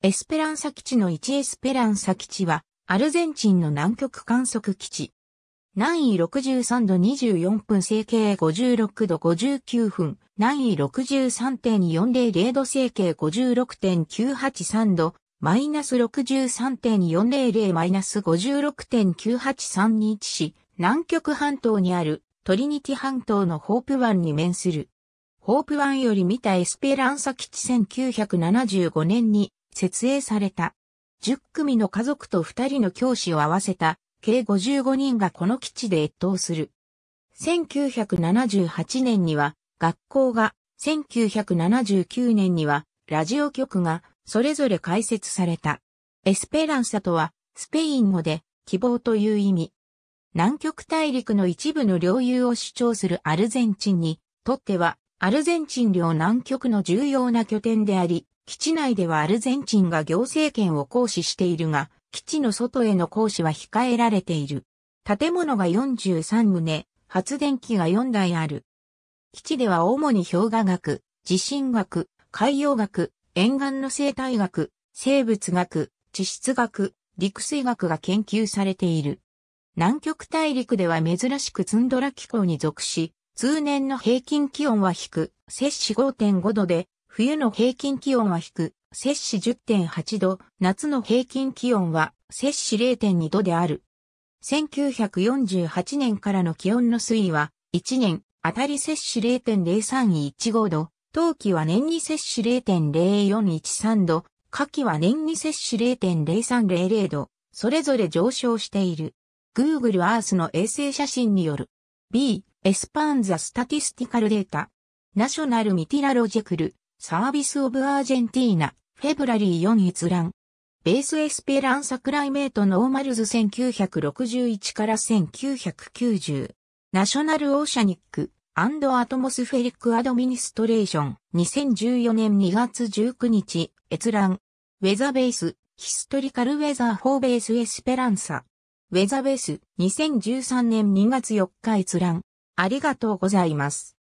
エスペランサ基地の1エスペランサ基地は、アルゼンチンの南極観測基地。南緯63度24分整形56度59分、南緯63.400度整形56.983度、マイナス63.400マイナス56.983に位置し、南極半島にあるトリニティ半島のホープ湾に面する。ホープ湾より見たエスペランサ基地1975年に設営された。10組の家族と2人の教師を合わせた計55人がこの基地で越冬する。1978年には学校が、1979年にはラジオ局がそれぞれ開設された。エスペランサとはスペイン語で希望という意味。南極大陸の一部の領有を主張するアルゼンチンにとってはアルゼンチン領南極の重要な拠点であり、基地内ではアルゼンチンが行政権を行使しているが、基地の外への行使は控えられている。建物が43棟、発電機が4台ある。基地では主に氷河学、地震学、海洋学、沿岸の生態学、生物学、地質学、陸水学が研究されている。南極大陸では珍しくツンドラ気候に属し、通年の平均気温は低く、摂氏5.5度で、冬の平均気温は低く、摂氏10.8度、夏の平均気温は摂氏0.2度である。1948年からの気温の推移は、1年あたり摂氏0.0315度、冬季は年に摂氏0.0413度、夏季は年に摂氏0.0300度、それぞれ上昇している。Google Earth の衛星写真による。B. エスパンザ・スタティスティカル・データ。ナショナル・ミティラ・ロジェクル。サービスオブアージェンティーナ、フェブラリー4閲覧。ベースエスペランサクライメートノーマルズ1961から1990。ナショナルオーシャニックアトモスフェリックアドミニストレーション2014年2月19日閲覧。ウェザベースヒストリカルウェザーフォーベースエスペランサ。ウェザベース2013年2月4日閲覧。ありがとうございます。